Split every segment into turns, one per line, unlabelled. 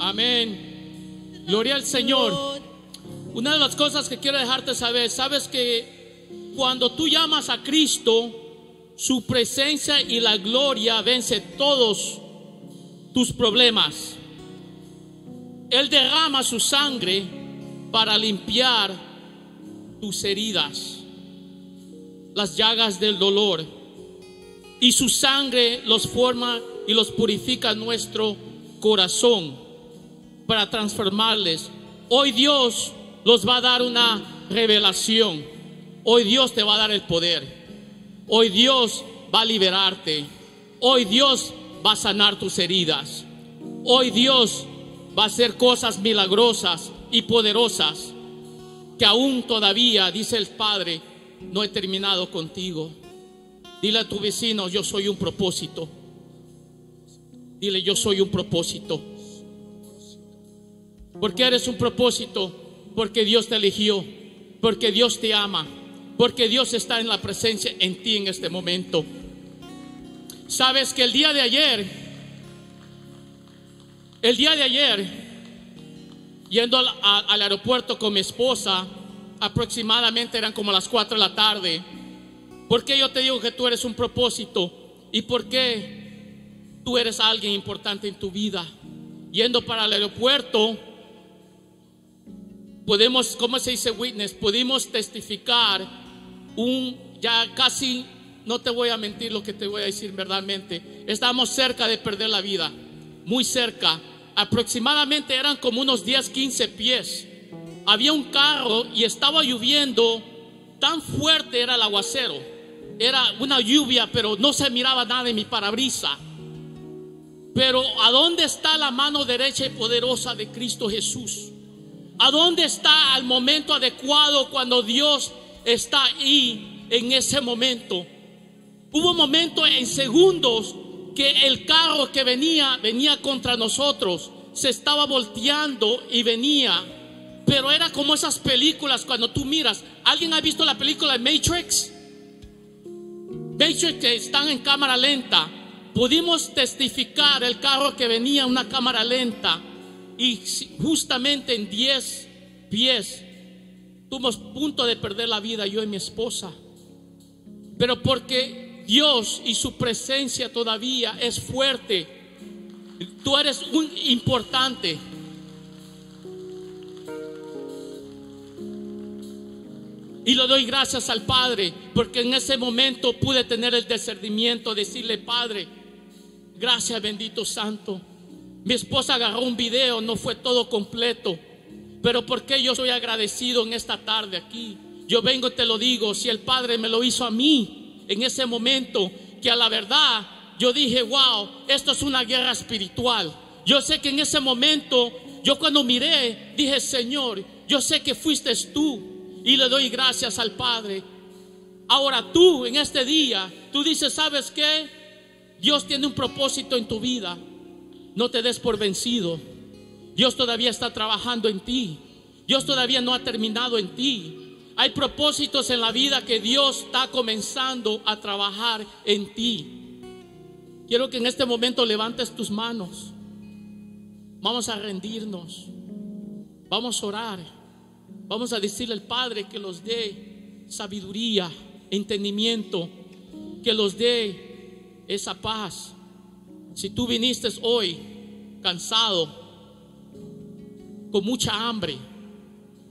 Amén. Gloria al Señor. Una de las cosas que quiero dejarte saber, sabes que cuando tú llamas a Cristo, su presencia y la gloria vence todos tus problemas. Él derrama su sangre para limpiar tus heridas, las llagas del dolor. Y su sangre los forma y los purifica nuestro corazón para transformarles. Hoy Dios los va a dar una revelación. Hoy Dios te va a dar el poder. Hoy Dios va a liberarte. Hoy Dios va a sanar tus heridas. Hoy Dios va a hacer cosas milagrosas y poderosas que aún todavía, dice el Padre, no he terminado contigo. Dile a tu vecino, yo soy un propósito. Dile, yo soy un propósito porque eres un propósito, porque Dios te eligió, porque Dios te ama, porque Dios está en la presencia en ti en este momento. Sabes que el día de ayer, el día de ayer, yendo al, aeropuerto con mi esposa, aproximadamente eran como las 4 de la tarde, porque yo te digo que tú eres un propósito y por qué tú eres alguien importante en tu vida. Yendo para el aeropuerto, podemos, ¿cómo se dice witness? Pudimos testificar un, ya casi, no te voy a mentir lo que te voy a decir verdaderamente, estábamos cerca de perder la vida, muy cerca, aproximadamente eran como unos 10, 15 pies. Había un carro y estaba lloviendo, tan fuerte era el aguacero, era una lluvia, pero no se miraba nada en mi parabrisa. Pero ¿a dónde está la mano derecha y poderosa de Cristo Jesús? ¿A dónde está el momento adecuado cuando Dios está ahí en ese momento? Hubo momentos en segundos que el carro que venía, venía contra nosotros, se estaba volteando y venía. Pero era como esas películas cuando tú miras. ¿Alguien ha visto la película Matrix? Matrix que están en cámara lenta. Pudimos testificar el carro que venía en una cámara lenta y justamente en 10 pies tuvimos punto de perder la vida yo y mi esposa. Pero porque Dios y su presencia todavía es fuerte, tú eres un importante. Y lo doy gracias al Padre, porque en ese momento pude tener el discernimiento, decirle, Padre, gracias bendito Santo mi esposa agarró un video, no fue todo completo. Pero porque yo soy agradecido en esta tarde aquí? Yo vengo y te lo digo, si el Padre me lo hizo a mí en ese momento, que a la verdad yo dije, wow, esto es una guerra espiritual. Yo sé que en ese momento, yo cuando miré, dije, Señor, yo sé que fuiste tú y le doy gracias al Padre. Ahora tú en este día, tú dices, ¿sabes qué? Dios tiene un propósito en tu vida. No te des por vencido. Dios todavía está trabajando en ti. Dios todavía no ha terminado en ti. Hay propósitos en la vida que Dios está comenzando a trabajar en ti. Quiero que en este momento levantes tus manos. Vamos a rendirnos. Vamos a orar. Vamos a decirle al Padre que los dé sabiduría, entendimiento, que los dé esa paz. Si tú viniste hoy cansado, con mucha hambre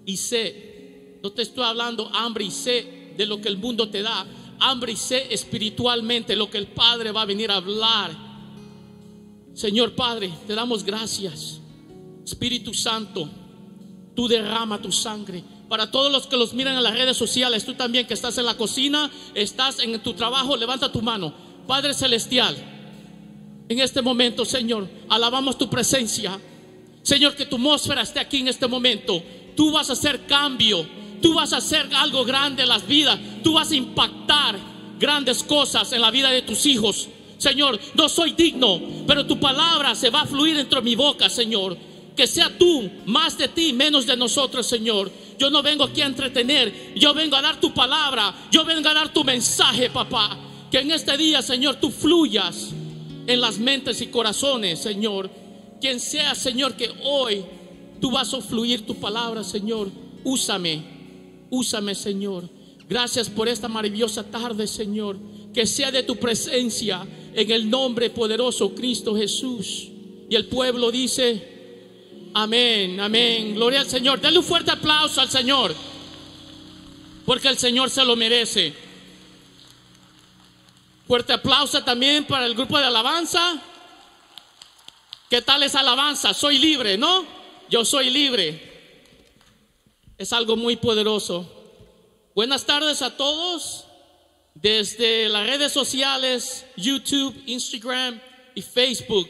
y sé no te estoy hablando hambre y sé de lo que el mundo te da, hambre y sé espiritualmente, lo que el Padre va a venir a hablar. Señor Padre, te damos gracias. Espíritu Santo, tú derrama tu sangre. Para todos los que los miran en las redes sociales, tú también que estás en la cocina, estás en tu trabajo, levanta tu mano. Padre Celestial, en este momento, Señor. Alabamos tu presencia. Señor, que tu atmósfera esté aquí en este momento. Tú vas a hacer cambio. Tú vas a hacer algo grande en las vidas. Tú vas a impactar grandes cosas en la vida de tus hijos. Señor, no soy digno, pero tu palabra se va a fluir dentro de mi boca, Señor. Que sea tú, más de ti, menos de nosotros, Señor. Yo no vengo aquí a entretener, yo vengo a dar tu palabra, yo vengo a dar tu mensaje, papá. Que en este día, Señor, tú fluyas en las mentes y corazones, Señor. Quien sea, Señor, que hoy tú vas a fluir tu palabra, Señor. Úsame, úsame, Señor. Gracias por esta maravillosa tarde, Señor. Que sea de tu presencia en el nombre poderoso Cristo Jesús. Y el pueblo dice, amén, amén. Gloria al Señor. Dale un fuerte aplauso al Señor. Porque el Señor se lo merece. Fuerte aplauso también para el grupo de alabanza. ¿Qué tal es alabanza? Soy libre, ¿no? Yo soy libre. Es algo muy poderoso. Buenas tardes a todos. Desde las redes sociales, YouTube, Instagram y Facebook.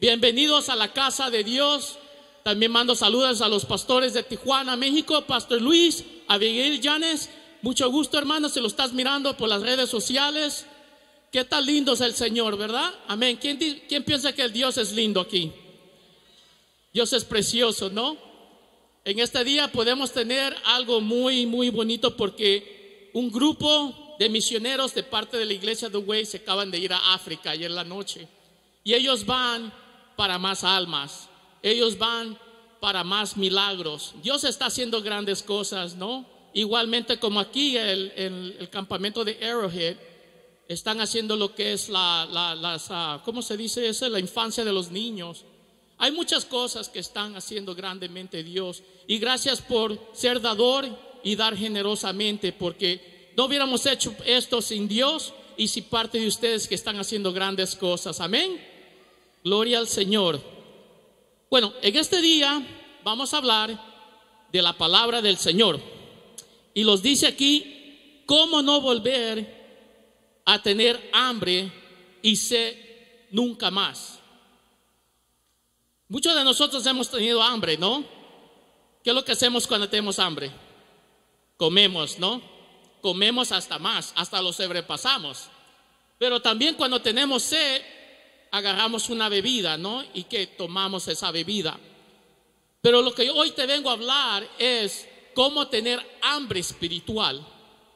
Bienvenidos a la casa de Dios. También mando saludos a los pastores de Tijuana, México, Pastor Luis, Abigail Llanes. Mucho gusto, hermano, se lo estás mirando por las redes sociales. Qué tan lindo es el Señor, ¿verdad? Amén. ¿Quién, piensa que el Dios es lindo aquí? Dios es precioso, ¿no? En este día podemos tener algo muy, muy bonito porque un grupo de misioneros de parte de la iglesia de Way se acaban de ir a África ayer en la noche. Y ellos van para más almas. Ellos van para más milagros. Dios está haciendo grandes cosas, ¿no? Igualmente como aquí en el campamento de Arrowhead están haciendo lo que es la, ah, se dice La infancia de los niños. Hay muchas cosas que están haciendo grandemente Dios. Y gracias por ser dador y dar generosamente, porque no hubiéramos hecho esto sin Dios y sin parte de ustedes que están haciendo grandes cosas. Amén. Gloria al Señor. Bueno, en este día vamos a hablar de la palabra del Señor. Y los dice aquí, ¿cómo no volver a tener hambre y sed nunca más. Muchos de nosotros hemos tenido hambre, ¿no? ¿Qué es lo que hacemos cuando tenemos hambre? Comemos, ¿no? Comemos hasta más, hasta los sobrepasamos. Pero también cuando tenemos sed, agarramos una bebida, ¿no? Y que tomamos esa bebida. Pero lo que hoy te vengo a hablar es cómo tener hambre espiritual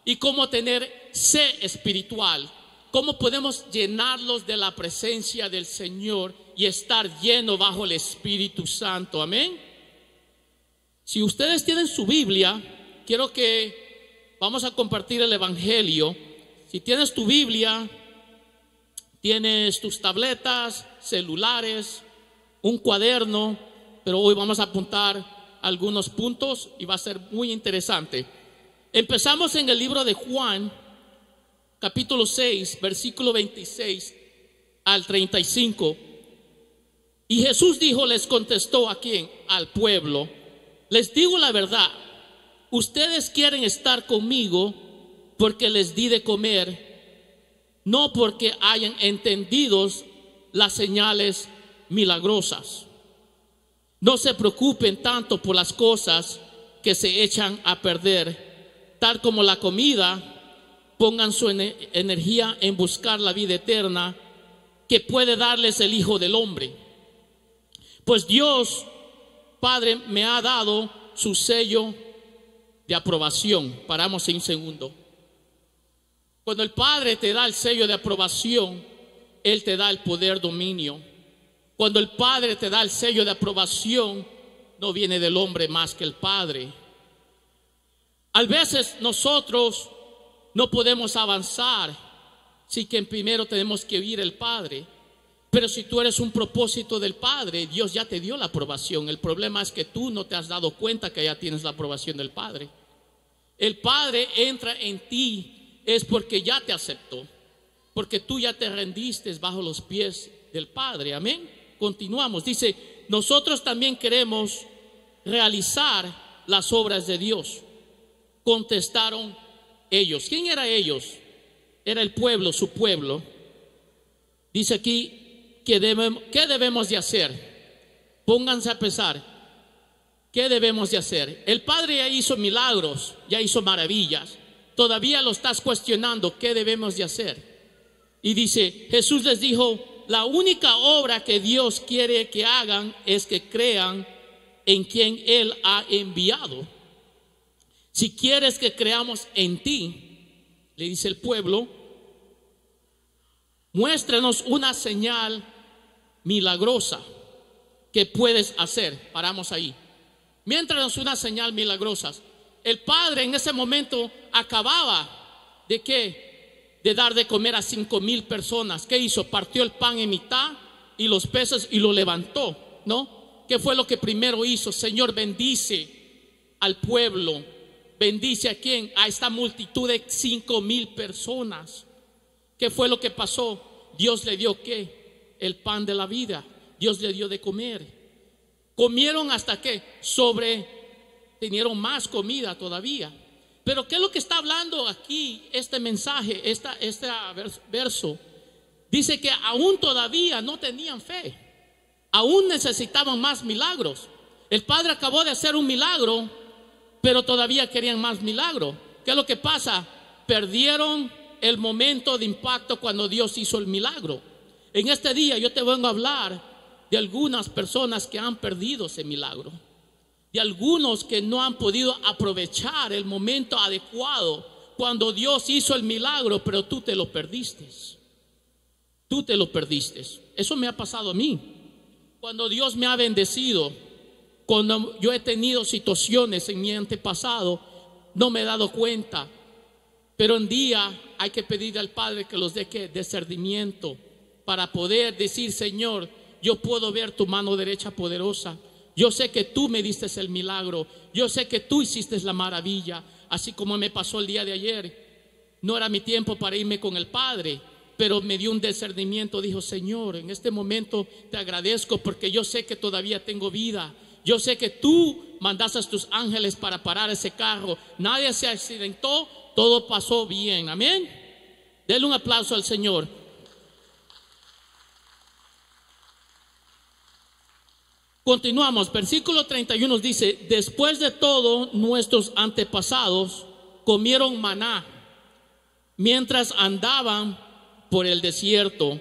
y cómo tener sed espiritual, cómo podemos llenarlos de la presencia del Señor y estar lleno bajo el Espíritu Santo. Amén. Si ustedes tienen su Biblia, quiero que vamos a compartir el Evangelio. Si tienes tu Biblia, tienes tus tabletas, celulares, un cuaderno, pero hoy vamos a apuntar algunos puntos y va a ser muy interesante. Empezamos en el libro de Juan, capítulo 6, versículo 26 al 35. Y Jesús dijo, les contestó a quién, al pueblo, les digo la verdad, ustedes quieren estar conmigo porque les di de comer, no porque hayan entendido las señales milagrosas. No se preocupen tanto por las cosas que se echan a perder como la comida, pongan su energía en buscar la vida eterna que puede darles el Hijo del Hombre. Pues Dios, Padre, me ha dado su sello de aprobación. Paramos en un segundo. Cuando el Padre te da el sello de aprobación, Él te da el poder dominio. Cuando el Padre te da el sello de aprobación, no viene del hombre más que el Padre a veces nosotros no podemos avanzar, si que primero tenemos que vivir el Padre. Pero si tú eres un propósito del Padre, Dios ya te dio la aprobación. El problema es que tú no te has dado cuenta que ya tienes la aprobación del Padre. El Padre entra en ti es porque ya te aceptó, porque tú ya te rendiste bajo los pies del Padre. Amén. Continuamos. Dice, nosotros también queremos realizar las obras de Dios contestaron ellos. ¿Quién era ellos? Era el pueblo, su pueblo. Dice aquí, que ¿qué debemos de hacer? Pónganse a pensar, ¿qué debemos de hacer? El Padre ya hizo milagros, ya hizo maravillas. Todavía lo estás cuestionando, ¿qué debemos de hacer? Y dice, Jesús les dijo, la única obra que Dios quiere que hagan es que crean en quien Él ha enviado. Si quieres que creamos en ti, le dice el pueblo, muéstranos una señal milagrosa que puedes hacer. Paramos ahí. Miéntranos una señal milagrosa. El padre en ese momento acababa de qué? De dar de comer a cinco mil personas. ¿Qué hizo? Partió el pan en mitad y los peces y lo levantó, ¿no? ¿Qué fue lo que primero hizo? Señor, bendice al pueblo bendice a quien A esta multitud de cinco mil personas. ¿Qué fue lo que pasó? Dios le dio qué? El pan de la vida. Dios le dio de comer. Comieron hasta que sobre, tenieron más comida todavía. Pero ¿qué es lo que está hablando aquí este mensaje, este verso? Dice que aún todavía no tenían fe. Aún necesitaban más milagros. El Padre acabó de hacer un milagro pero todavía querían más milagro. ¿Qué es lo que pasa? Perdieron el momento de impacto cuando Dios hizo el milagro. En este día yo te vengo a hablar de algunas personas que han perdido ese milagro, de algunos que no han podido aprovechar el momento adecuado cuando Dios hizo el milagro, pero tú te lo perdiste. Tú te lo perdiste. Eso me ha pasado a mí. Cuando Dios me ha bendecido, cuando yo he tenido situaciones en mi antepasado, no me he dado cuenta. Pero un día hay que pedir al Padre que los deje discernimiento para poder decir, Señor, yo puedo ver tu mano derecha poderosa. Yo sé que tú me diste el milagro. Yo sé que tú hiciste la maravilla, así como me pasó el día de ayer. No era mi tiempo para irme con el Padre, pero me dio un discernimiento. Dijo, Señor, en este momento te agradezco porque yo sé que todavía tengo vida. Yo sé que tú mandaste a tus ángeles para parar ese carro. Nadie se accidentó, todo pasó bien. Amén. Denle un aplauso al Señor. Continuamos, versículo 31 dice, después de todo, nuestros antepasados comieron maná mientras andaban por el desierto.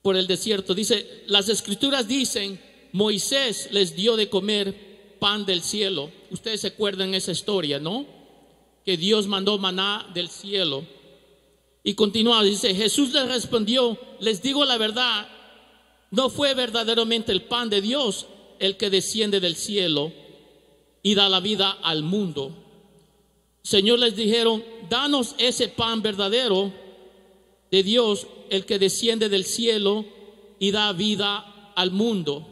Por el desierto, dice, las escrituras dicen Moisés les dio de comer pan del cielo. Ustedes se acuerdan esa historia, ¿no? Que Dios mandó maná del cielo. Y continúa, dice, Jesús les respondió, les digo la verdad, no fue verdaderamente el pan de Dios el que desciende del cielo y da la vida al mundo. Señor les dijeron, danos ese pan verdadero de Dios, el que desciende del cielo y da vida al mundo.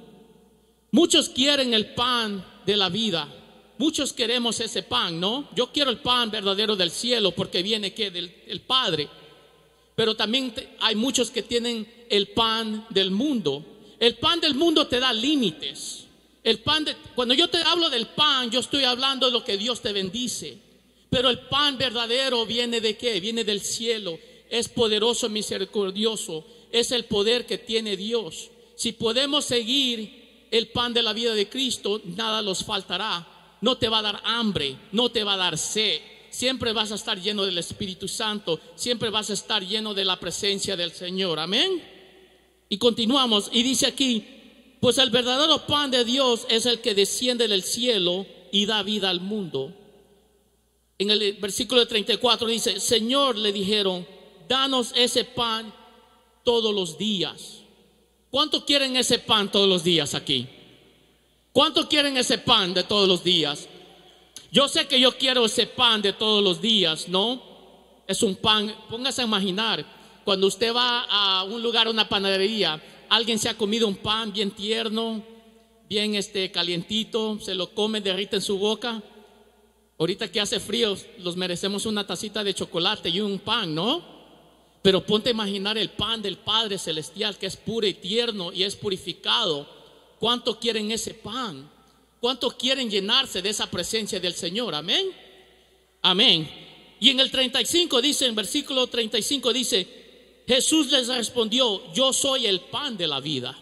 Muchos quieren el pan de la vida. Muchos queremos ese pan, ¿no? Yo quiero el pan verdadero del cielo porque viene que del Padre. Pero también hay muchos que tienen el pan del mundo. El pan del mundo te da límites. El pan de, cuando yo te hablo del pan, yo estoy hablando de lo que Dios te bendice. Pero el pan verdadero viene de qué? Viene del cielo. Es poderoso, misericordioso. Es el poder que tiene Dios. Si podemos seguir el pan de la vida de Cristo, nada los faltará. No te va a dar hambre, no te va a dar sed. Siempre vas a estar lleno del Espíritu Santo, siempre vas a estar lleno de la presencia del Señor. Amén. Y continuamos y dice aquí, pues el verdadero pan de Dios es el que desciende del cielo y da vida al mundo. En el versículo 34 dice, Señor, le dijeron, danos ese pan todos los días. ¿Cuánto quieren ese pan todos los días aquí? ¿Cuánto quieren ese pan de todos los días? Yo sé que yo quiero ese pan de todos los días, ¿no? Es un pan, póngase a imaginar, cuando usted va a un lugar, a una panadería, alguien se ha comido un pan bien tierno, bien este calientito, se lo come, derrite en su boca. Ahorita que hace frío, los merecemos una tacita de chocolate y un pan, ¿no? Pero ponte a imaginar el pan del Padre Celestial que es puro y tierno y es purificado. ¿Cuánto quieren ese pan? ¿Cuánto quieren llenarse de esa presencia del Señor? Amén. Amén. Y en el 35 dice, en versículo 35 dice, Jesús les respondió, yo soy el pan de la vida.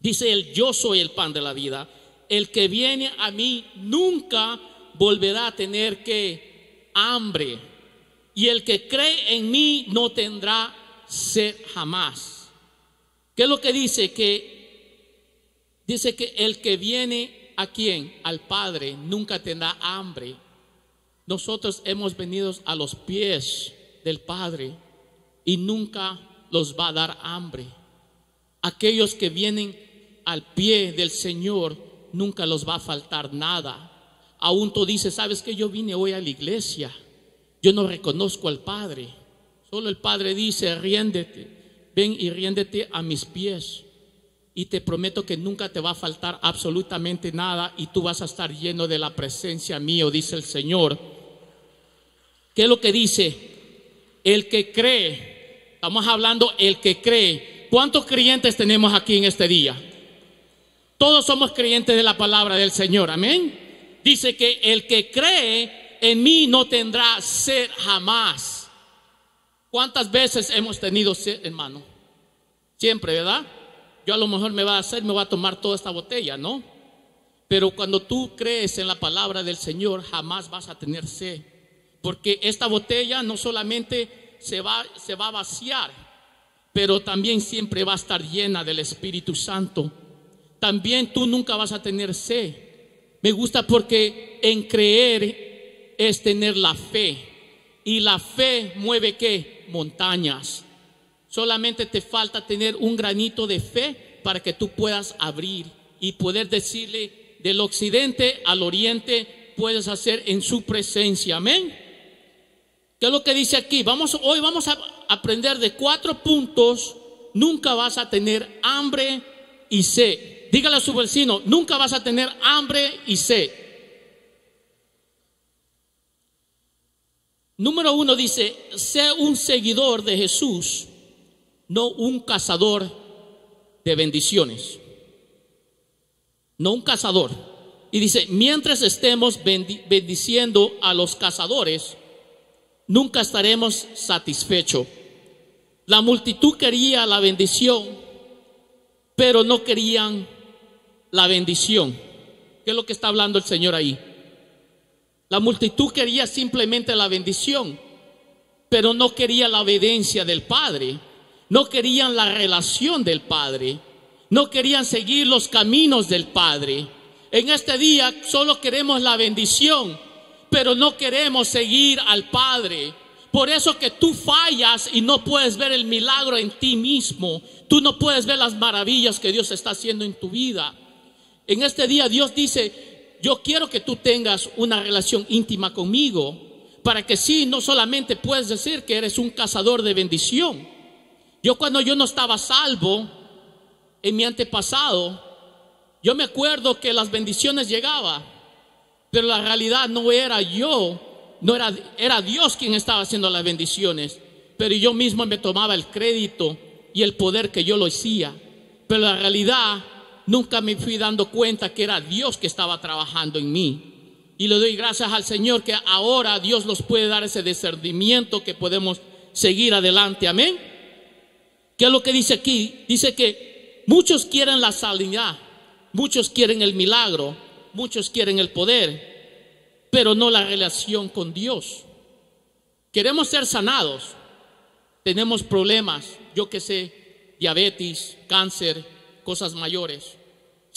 Dice el yo soy el pan de la vida. El que viene a mí nunca volverá a tener que hambre y el que cree en mí no tendrá sed jamás. ¿Qué es lo que dice? Que dice que el que viene a quién? al Padre, nunca tendrá hambre. Nosotros hemos venido a los pies del Padre y nunca los va a dar hambre. Aquellos que vienen al pie del Señor nunca los va a faltar nada. Aún tú dices, sabes que yo vine hoy a la iglesia yo no reconozco al Padre. Solo el Padre dice, riéndete, ven y riéndete a mis pies. Y te prometo que nunca te va a faltar absolutamente nada y tú vas a estar lleno de la presencia mío, dice el Señor. ¿Qué es lo que dice? El que cree. Estamos hablando el que cree. ¿Cuántos creyentes tenemos aquí en este día? Todos somos creyentes de la palabra del Señor. Amén. Dice que el que cree en mí no tendrá sed jamás. ¿Cuántas veces hemos tenido sed, hermano? Siempre, ¿verdad? Yo a lo mejor me va a hacer, me va a tomar toda esta botella, ¿no? Pero cuando tú crees en la palabra del Señor, jamás vas a tener sed. Porque esta botella no solamente se va, se va a vaciar, pero también siempre va a estar llena del Espíritu Santo. También tú nunca vas a tener sed. Me gusta porque en creer es tener la fe. Y la fe mueve qué? Montañas. Solamente te falta tener un granito de fe para que tú puedas abrir y poder decirle del occidente al oriente puedes hacer en su presencia. Amén. ¿Qué es lo que dice aquí? Vamos, hoy vamos a aprender de cuatro puntos. Nunca vas a tener hambre y sed. Dígale a su vecino, nunca vas a tener hambre y sed. Número uno dice, sé un seguidor de Jesús, no un cazador de bendiciones. No un cazador. Y dice, mientras estemos bendiciendo a los cazadores, nunca estaremos satisfechos. La multitud quería la bendición, pero no querían la bendición. ¿Qué es lo que está hablando el Señor ahí? La multitud quería simplemente la bendición, pero no quería la obediencia del Padre, no querían la relación del Padre, no querían seguir los caminos del Padre. En este día solo queremos la bendición, pero no queremos seguir al Padre. Por eso que tú fallas y no puedes ver el milagro en ti mismo. Tú no puedes ver las maravillas que Dios está haciendo en tu vida. En este día Dios dice, yo quiero que tú tengas una relación íntima conmigo para que sí, no solamente puedes decir que eres un cazador de bendición. Yo cuando yo no estaba salvo en mi antepasado, yo me acuerdo que las bendiciones llegaban, pero la realidad no era yo, no era, era Dios quien estaba haciendo las bendiciones, pero yo mismo me tomaba el crédito y el poder que yo lo hacía. Pero la realidad Nunca me fui dando cuenta que era Dios que estaba trabajando en mí. Y le doy gracias al Señor que ahora Dios nos puede dar ese discernimiento que podemos seguir adelante. Amén. ¿Qué es lo que dice aquí? Dice que muchos quieren la sanidad, muchos quieren el milagro, muchos quieren el poder, pero no la relación con Dios. Queremos ser sanados, tenemos problemas, yo que sé, diabetes, cáncer, cosas mayores.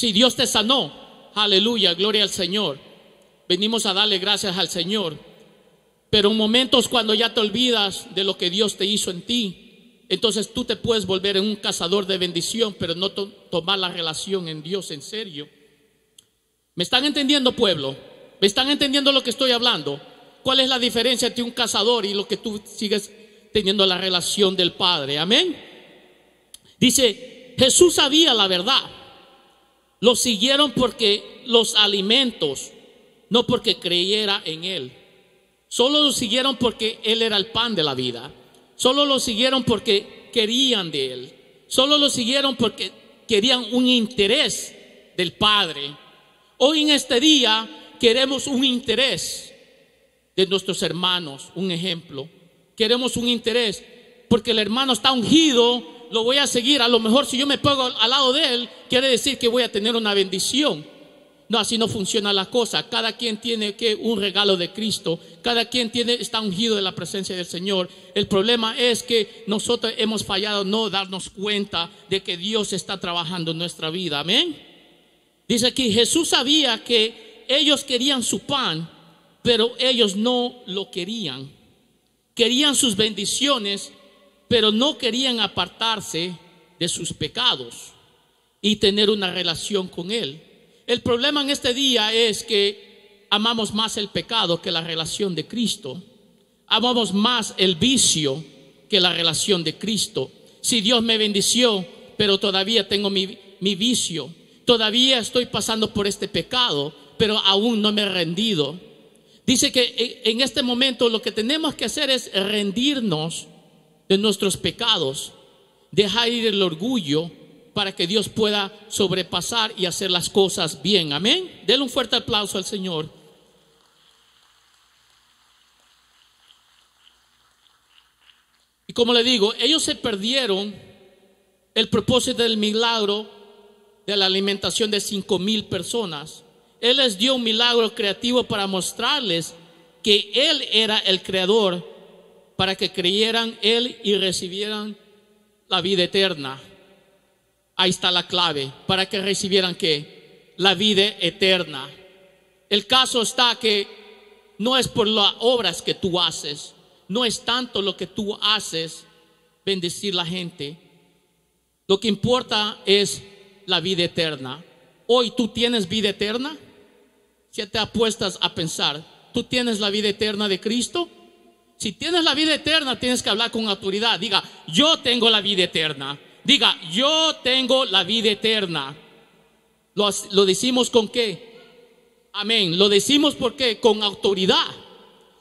Si Dios te sanó, aleluya, gloria al Señor. Venimos a darle gracias al Señor. Pero en momentos cuando ya te olvidas de lo que Dios te hizo en ti, entonces tú te puedes volver en un cazador de bendición, pero no tomar la relación en Dios en serio. ¿Me están entendiendo, pueblo? ¿Me están entendiendo lo que estoy hablando? ¿Cuál es la diferencia entre un cazador y lo que tú sigues teniendo la relación del Padre? Amén. Dice, Jesús sabía la verdad lo siguieron porque los alimentos, no porque creyera en Él. Solo lo siguieron porque Él era el pan de la vida. Solo lo siguieron porque querían de Él. Solo lo siguieron porque querían un interés del Padre. Hoy en este día queremos un interés de nuestros hermanos, un ejemplo. Queremos un interés porque el hermano está ungido lo voy a seguir. A lo mejor si yo me pongo al lado de él, quiere decir que voy a tener una bendición. No, así no funciona la cosa. Cada quien tiene que un regalo de Cristo. Cada quien tiene, está ungido de la presencia del Señor. El problema es que nosotros hemos fallado no darnos cuenta de que Dios está trabajando en nuestra vida. Amén. Dice aquí, Jesús sabía que ellos querían su pan, pero ellos no lo querían. Querían sus bendiciones, pero no querían apartarse de sus pecados y tener una relación con Él. El problema en este día es que amamos más el pecado que la relación de Cristo. Amamos más el vicio que la relación de Cristo. Si Dios me bendició, pero todavía tengo mi, mi vicio, todavía estoy pasando por este pecado, pero aún no me he rendido. Dice que en este momento lo que tenemos que hacer es rendirnos de nuestros pecados, Deja ir el orgullo para que Dios pueda sobrepasar y hacer las cosas bien. Amén. Denle un fuerte aplauso al Señor. Y como le digo, ellos se perdieron el propósito del milagro de la alimentación de cinco mil personas. Él les dio un milagro creativo para mostrarles que Él era el creador para que creyeran Él y recibieran la vida eterna. Ahí está la clave, para que recibieran qué? La vida eterna. El caso está que no es por las obras que tú haces, no es tanto lo que tú haces bendecir la gente. Lo que importa es la vida eterna. Hoy tú tienes vida eterna. Si te apuestas a pensar, ¿tú tienes la vida eterna de Cristo? Si tienes la vida eterna, tienes que hablar con autoridad. Diga, yo tengo la vida eterna. Diga, yo tengo la vida eterna. Lo, decimos con qué? Amén. Lo decimos porque con autoridad.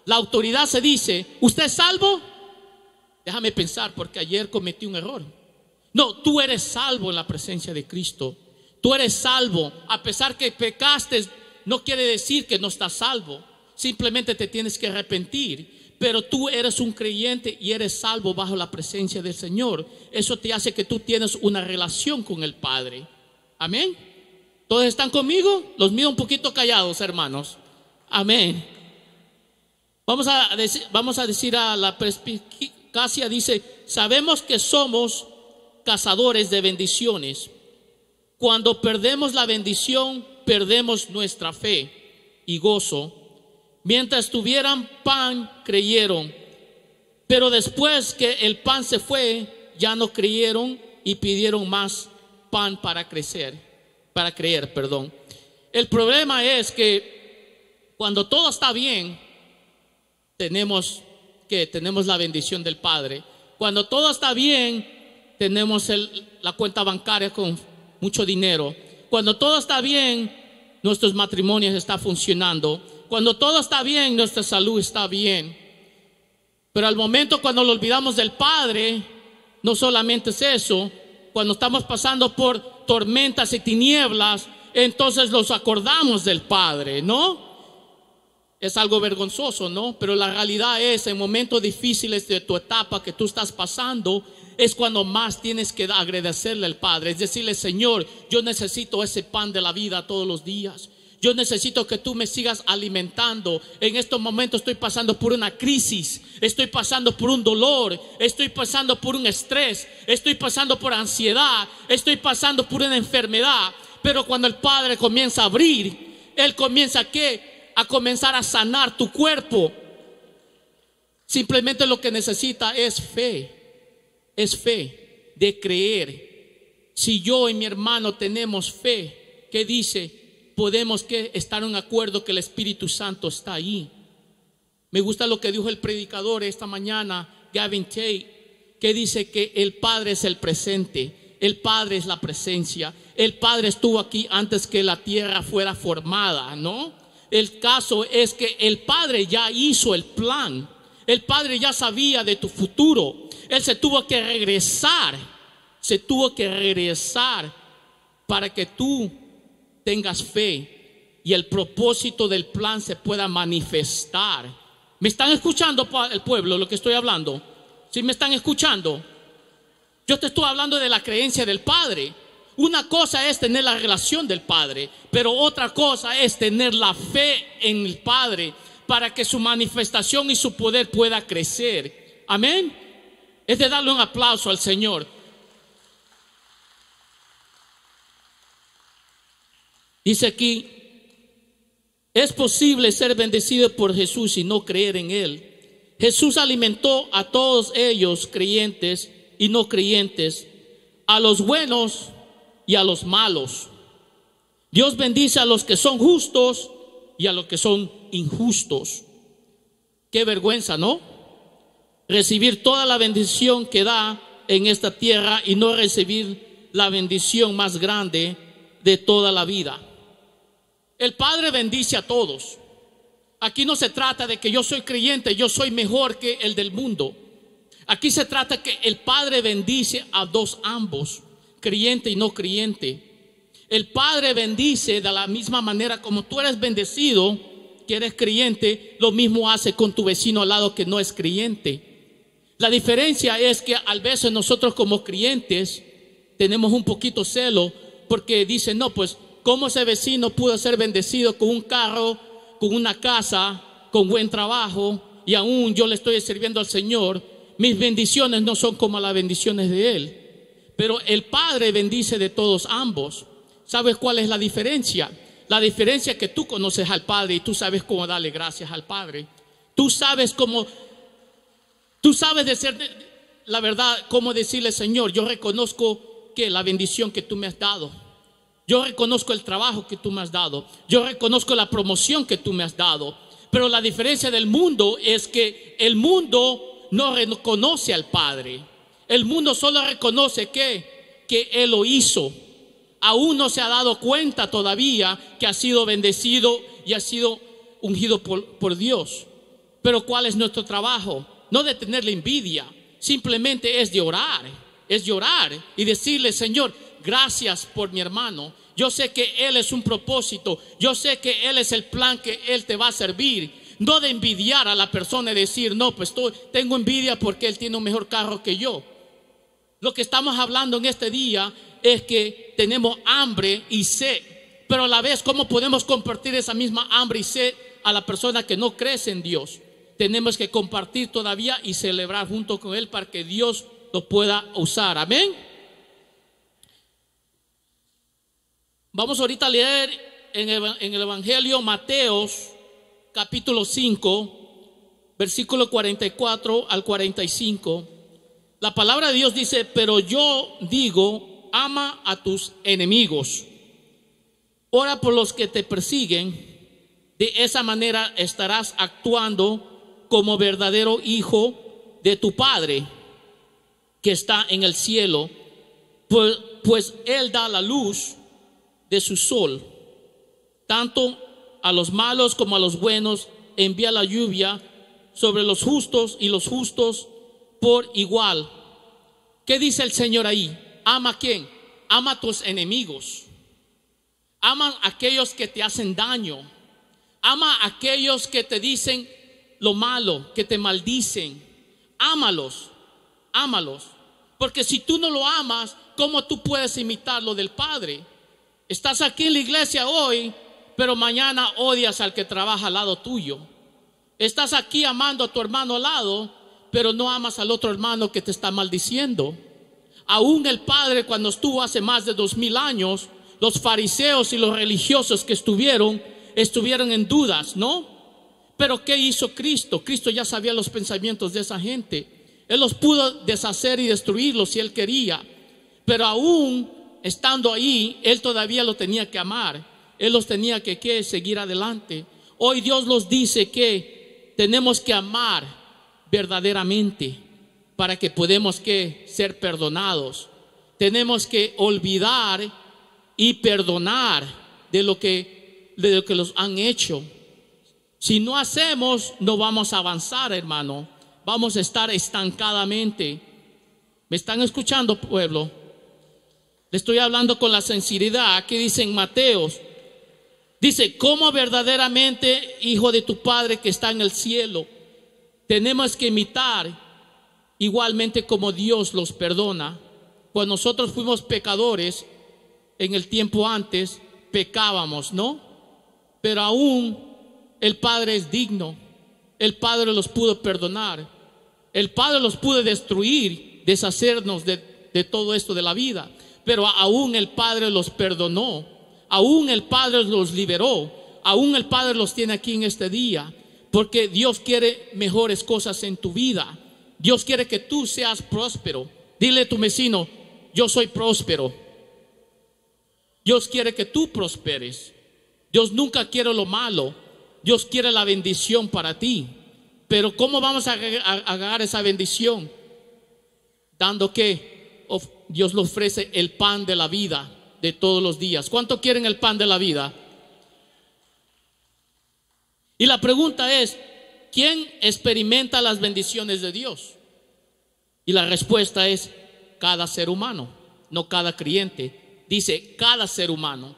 La autoridad se dice, ¿usted es salvo? Déjame pensar porque ayer cometí un error. No, tú eres salvo en la presencia de Cristo. Tú eres salvo. A pesar que pecaste, no quiere decir que no estás salvo. Simplemente te tienes que arrepentir pero tú eres un creyente y eres salvo bajo la presencia del Señor. Eso te hace que tú tienes una relación con el Padre. Amén. ¿Todos están conmigo? Los míos un poquito callados, hermanos. Amén. Vamos a decir, vamos a, decir a la perspicacia, dice, sabemos que somos cazadores de bendiciones. Cuando perdemos la bendición, perdemos nuestra fe y gozo Mientras tuvieran pan, creyeron. Pero después que el pan se fue, ya no creyeron y pidieron más pan para crecer, para creer, perdón. El problema es que cuando todo está bien, tenemos que tenemos la bendición del Padre. Cuando todo está bien, tenemos la cuenta bancaria con mucho dinero. Cuando todo está bien, nuestros matrimonios están funcionando. Cuando todo está bien, nuestra salud está bien. Pero al momento cuando lo olvidamos del Padre, no solamente es eso, cuando estamos pasando por tormentas y tinieblas, entonces los acordamos del Padre, ¿no? Es algo vergonzoso, ¿no? Pero la realidad es, en momentos difíciles de tu etapa que tú estás pasando, es cuando más tienes que agradecerle al Padre. Es decirle, Señor, yo necesito ese pan de la vida todos los días. Yo necesito que tú me sigas alimentando. En estos momentos estoy pasando por una crisis, estoy pasando por un dolor, estoy pasando por un estrés, estoy pasando por ansiedad, estoy pasando por una enfermedad. Pero cuando el Padre comienza a abrir, Él comienza a qué? A comenzar a sanar tu cuerpo. Simplemente lo que necesita es fe, es fe de creer. Si yo y mi hermano tenemos fe, ¿qué dice? podemos que estar en acuerdo que el Espíritu Santo está ahí. Me gusta lo que dijo el predicador esta mañana, Gavin Tate, que dice que el Padre es el presente, el Padre es la presencia, el Padre estuvo aquí antes que la tierra fuera formada, ¿no? El caso es que el Padre ya hizo el plan, el Padre ya sabía de tu futuro, Él se tuvo que regresar, se tuvo que regresar para que tú tengas fe y el propósito del plan se pueda manifestar. ¿Me están escuchando el pueblo lo que estoy hablando? ¿Sí me están escuchando? Yo te estoy hablando de la creencia del Padre. Una cosa es tener la relación del Padre, pero otra cosa es tener la fe en el Padre para que su manifestación y su poder pueda crecer. Amén. Es de darle un aplauso al Señor. Dice aquí, es posible ser bendecido por Jesús y no creer en Él. Jesús alimentó a todos ellos, creyentes y no creyentes, a los buenos y a los malos. Dios bendice a los que son justos y a los que son injustos. Qué vergüenza, ¿no? Recibir toda la bendición que da en esta tierra y no recibir la bendición más grande de toda la vida. El Padre bendice a todos. Aquí no se trata de que yo soy creyente, yo soy mejor que el del mundo. Aquí se trata que el Padre bendice a dos ambos, creyente y no creyente. El Padre bendice de la misma manera como tú eres bendecido, que eres creyente, lo mismo hace con tu vecino al lado que no es creyente. La diferencia es que a veces nosotros como creyentes tenemos un poquito celo porque dicen, no, pues cómo ese vecino pudo ser bendecido con un carro, con una casa, con buen trabajo, y aún yo le estoy sirviendo al Señor. Mis bendiciones no son como las bendiciones de Él. Pero el Padre bendice de todos ambos. ¿Sabes cuál es la diferencia? La diferencia es que tú conoces al Padre y tú sabes cómo darle gracias al Padre. Tú sabes cómo, tú sabes decir la verdad, cómo decirle, Señor, yo reconozco que la bendición que tú me has dado. Yo reconozco el trabajo que tú me has dado. Yo reconozco la promoción que tú me has dado. Pero la diferencia del mundo es que el mundo no reconoce al Padre. El mundo solo reconoce que, que Él lo hizo. Aún no se ha dado cuenta todavía que ha sido bendecido y ha sido ungido por, por Dios. Pero ¿cuál es nuestro trabajo? No de tener la envidia, simplemente es de orar, es de orar y decirle, Señor, gracias por mi hermano. Yo sé que Él es un propósito. Yo sé que Él es el plan que Él te va a servir. No de envidiar a la persona y decir, no, pues tú, tengo envidia porque Él tiene un mejor carro que yo. Lo que estamos hablando en este día es que tenemos hambre y sed. Pero a la vez, ¿cómo podemos compartir esa misma hambre y sed a la persona que no crece en Dios? Tenemos que compartir todavía y celebrar junto con Él para que Dios lo pueda usar. Amén. Vamos ahorita a leer en el, Evangelio Mateos capítulo 5, versículo 44 al 45. La palabra de Dios dice, pero yo digo, ama a tus enemigos, ora por los que te persiguen, de esa manera estarás actuando como verdadero hijo de tu Padre que está en el cielo, pues, pues Él da la luz de su sol, tanto a los malos como a los buenos, envía la lluvia sobre los justos y los justos por igual. ¿Qué dice el Señor ahí? ¿Ama a quién? Ama a tus enemigos. Ama a aquellos que te hacen daño. Ama a aquellos que te dicen lo malo, que te maldicen. Ámalos, ámalos. Porque si tú no lo amas, ¿cómo tú puedes imitar lo del Padre? Estás aquí en la iglesia hoy, pero mañana odias al que trabaja al lado tuyo. Estás aquí amando a tu hermano al lado, pero no amas al otro hermano que te está maldiciendo. Aún el Padre cuando estuvo hace más de dos mil años, los fariseos y los religiosos que estuvieron, estuvieron en dudas, ¿no? Pero ¿qué hizo Cristo? Cristo ya sabía los pensamientos de esa gente. Él los pudo deshacer y destruirlos si él quería. Pero aún estando ahí, él todavía lo tenía que amar, él los tenía que, seguir adelante. Hoy Dios los dice que tenemos que amar verdaderamente para que podamos que ser perdonados. Tenemos que olvidar y perdonar de lo que de lo que los han hecho. Si no hacemos, no vamos a avanzar, hermano. Vamos a estar estancadamente. ¿Me están escuchando, pueblo? Le estoy hablando con la sinceridad. que dice en Mateos. Dice, como verdaderamente, hijo de tu Padre que está en el cielo, tenemos que imitar igualmente como Dios los perdona? cuando pues nosotros fuimos pecadores en el tiempo antes, pecábamos, ¿no? Pero aún el Padre es digno. El Padre los pudo perdonar. El Padre los pudo destruir, deshacernos de, de todo esto de la vida pero aún el Padre los perdonó, aún el Padre los liberó, aún el Padre los tiene aquí en este día, porque Dios quiere mejores cosas en tu vida. Dios quiere que tú seas próspero. Dile a tu vecino, yo soy próspero. Dios quiere que tú prosperes. Dios nunca quiere lo malo. Dios quiere la bendición para ti. Pero ¿cómo vamos a agarrar esa bendición? ¿Dando que Dios le ofrece el pan de la vida de todos los días. ¿Cuánto quieren el pan de la vida? Y la pregunta es, ¿quién experimenta las bendiciones de Dios? Y la respuesta es cada ser humano, no cada creyente. Dice cada ser humano,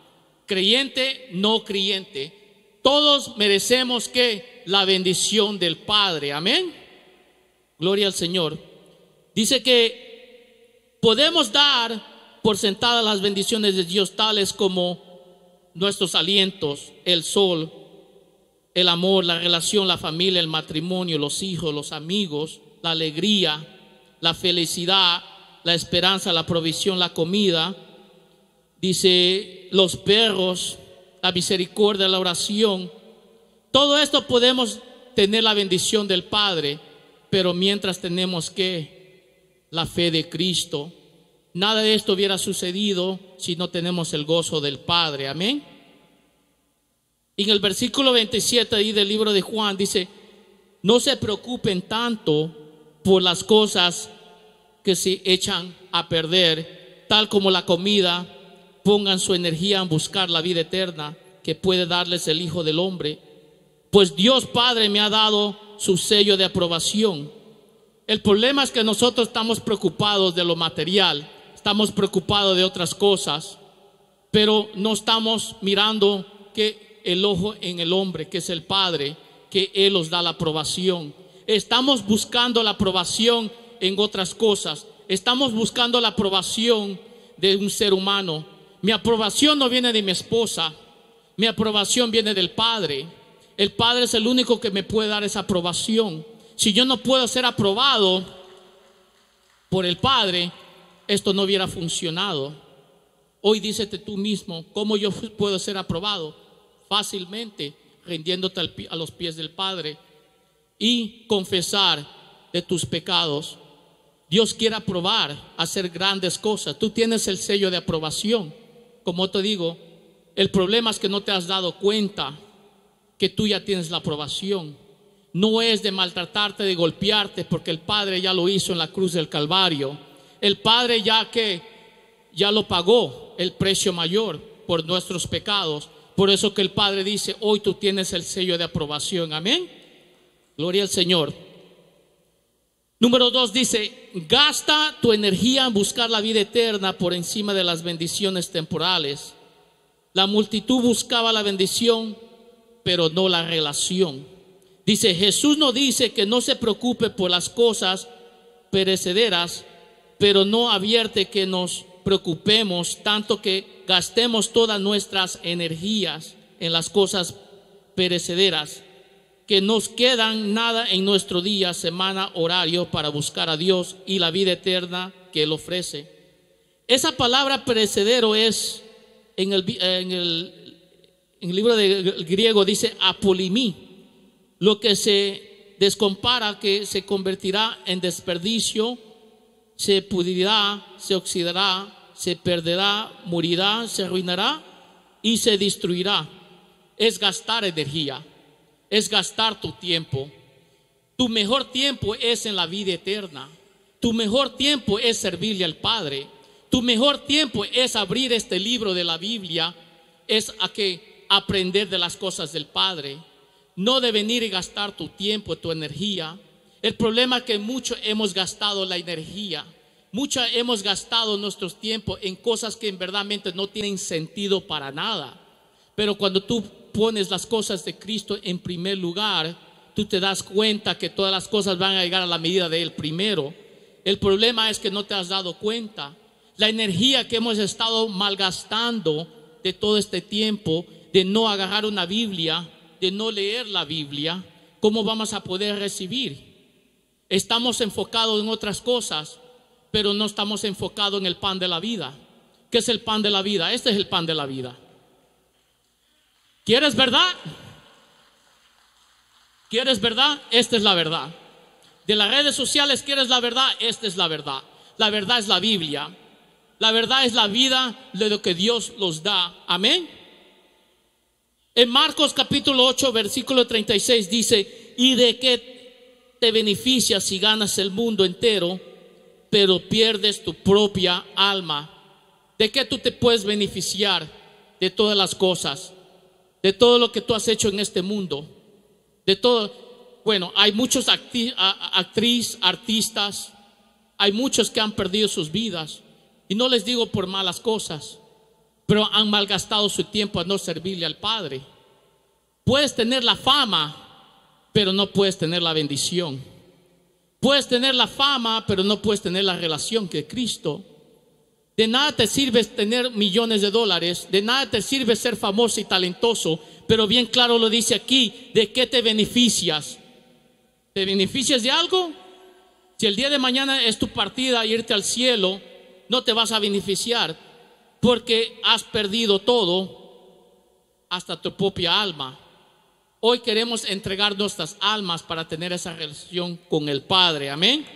creyente, no creyente. Todos merecemos que la bendición del Padre. Amén. Gloria al Señor. Dice que Podemos dar por sentadas las bendiciones de Dios, tales como nuestros alientos, el sol, el amor, la relación, la familia, el matrimonio, los hijos, los amigos, la alegría, la felicidad, la esperanza, la provisión, la comida. Dice los perros, la misericordia, la oración. Todo esto podemos tener la bendición del Padre, pero mientras tenemos que la fe de Cristo. Nada de esto hubiera sucedido si no tenemos el gozo del Padre. Amén. En el versículo 27 del libro de Juan dice, no se preocupen tanto por las cosas que se echan a perder, tal como la comida, pongan su energía en buscar la vida eterna que puede darles el Hijo del Hombre, pues Dios Padre me ha dado su sello de aprobación. El problema es que nosotros estamos preocupados de lo material, estamos preocupados de otras cosas, pero no estamos mirando que el ojo en el hombre, que es el Padre, que Él nos da la aprobación. Estamos buscando la aprobación en otras cosas. Estamos buscando la aprobación de un ser humano. Mi aprobación no viene de mi esposa, mi aprobación viene del Padre. El Padre es el único que me puede dar esa aprobación si yo no puedo ser aprobado por el Padre, esto no hubiera funcionado. Hoy dícete tú mismo, ¿cómo yo puedo ser aprobado? Fácilmente, rindiéndote a los pies del Padre y confesar de tus pecados. Dios quiere aprobar, hacer grandes cosas. Tú tienes el sello de aprobación. Como te digo, el problema es que no te has dado cuenta que tú ya tienes la aprobación no es de maltratarte, de golpearte, porque el Padre ya lo hizo en la cruz del Calvario. El Padre ya que ya lo pagó el precio mayor por nuestros pecados. Por eso que el Padre dice, hoy tú tienes el sello de aprobación. Amén. Gloria al Señor. Número dos dice, gasta tu energía en buscar la vida eterna por encima de las bendiciones temporales. La multitud buscaba la bendición, pero no la relación. Dice, Jesús no dice que no se preocupe por las cosas perecederas, pero no advierte que nos preocupemos tanto que gastemos todas nuestras energías en las cosas perecederas, que nos quedan nada en nuestro día, semana, horario para buscar a Dios y la vida eterna que Él ofrece. Esa palabra perecedero es, en el, en el libro de griego dice apolimí, lo que se descompara que se convertirá en desperdicio, se pudrirá, se oxidará, se perderá, morirá, se arruinará y se destruirá. Es gastar energía, es gastar tu tiempo. Tu mejor tiempo es en la vida eterna. Tu mejor tiempo es servirle al Padre. Tu mejor tiempo es abrir este libro de la Biblia, es a que aprender de las cosas del Padre no de venir y gastar tu tiempo, tu energía. El problema es que mucho hemos gastado la energía, mucho hemos gastado nuestros tiempos en cosas que verdaderamente no tienen sentido para nada. Pero cuando tú pones las cosas de Cristo en primer lugar, tú te das cuenta que todas las cosas van a llegar a la medida de Él primero. El problema es que no te has dado cuenta. La energía que hemos estado malgastando de todo este tiempo, de no agarrar una Biblia, de no leer la Biblia, ¿cómo vamos a poder recibir? Estamos enfocados en otras cosas, pero no estamos enfocados en el pan de la vida. ¿Qué es el pan de la vida? Este es el pan de la vida. ¿Quieres verdad? ¿Quieres verdad? Esta es la verdad. De las redes sociales, ¿quieres la verdad? Esta es la verdad. La verdad es la Biblia. La verdad es la vida de lo que Dios los da. Amén. En Marcos capítulo 8, versículo 36 dice, ¿y de qué te beneficias si ganas el mundo entero, pero pierdes tu propia alma? ¿De qué tú te puedes beneficiar de todas las cosas? De todo lo que tú has hecho en este mundo. De todo, bueno, hay muchos actriz, artistas, hay muchos que han perdido sus vidas. Y no les digo por malas cosas pero han malgastado su tiempo a no servirle al Padre. Puedes tener la fama, pero no puedes tener la bendición. Puedes tener la fama, pero no puedes tener la relación que Cristo. De nada te sirve tener millones de dólares, de nada te sirve ser famoso y talentoso, pero bien claro lo dice aquí, ¿de qué te beneficias? ¿Te beneficias de algo? Si el día de mañana es tu partida irte al cielo, no te vas a beneficiar porque has perdido todo, hasta tu propia alma. Hoy queremos entregar nuestras almas para tener esa relación con el Padre. Amén.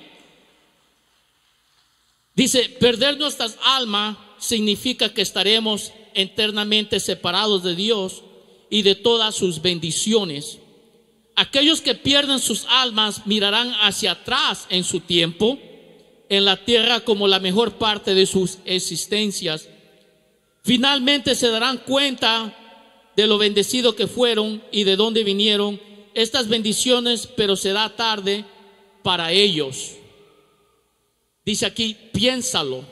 Dice, perder nuestras almas significa que estaremos eternamente separados de Dios y de todas sus bendiciones. Aquellos que pierden sus almas mirarán hacia atrás en su tiempo, en la tierra como la mejor parte de sus existencias Finalmente se darán cuenta de lo bendecido que fueron y de dónde vinieron estas bendiciones, pero será tarde para ellos. Dice aquí, piénsalo.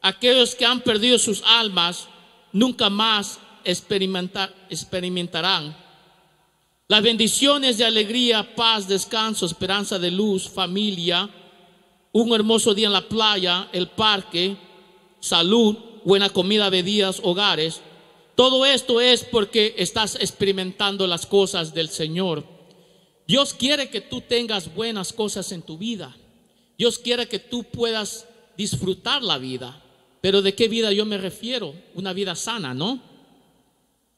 Aquellos que han perdido sus almas nunca más experimentarán las bendiciones de alegría, paz, descanso, esperanza de luz, familia, un hermoso día en la playa, el parque, salud, buena comida, bebidas, hogares. Todo esto es porque estás experimentando las cosas del Señor. Dios quiere que tú tengas buenas cosas en tu vida. Dios quiere que tú puedas disfrutar la vida. Pero ¿de qué vida yo me refiero? Una vida sana, ¿no?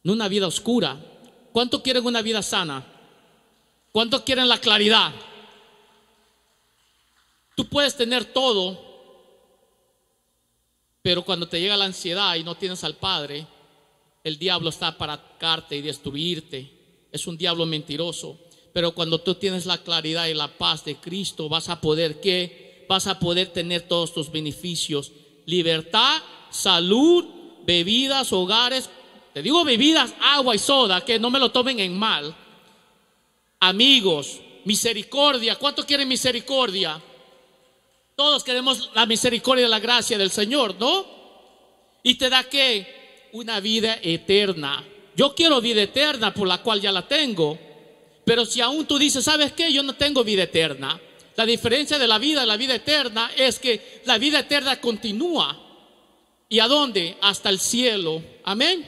No una vida oscura. ¿Cuánto quieren una vida sana? ¿Cuánto quieren la claridad? Tú puedes tener todo, pero cuando te llega la ansiedad y no tienes al Padre, el diablo está para atacarte y destruirte. Es un diablo mentiroso. Pero cuando tú tienes la claridad y la paz de Cristo, vas a poder qué? Vas a poder tener todos tus beneficios. Libertad, salud, bebidas, hogares. Te digo bebidas, agua y soda, que no me lo tomen en mal. Amigos, misericordia. ¿Cuánto quieren misericordia? Todos queremos la misericordia y la gracia del Señor, ¿no? Y te da qué, una vida eterna. Yo quiero vida eterna por la cual ya la tengo. Pero si aún tú dices, ¿sabes qué? Yo no tengo vida eterna. La diferencia de la vida, la vida eterna, es que la vida eterna continúa. ¿Y a dónde? Hasta el cielo. Amén.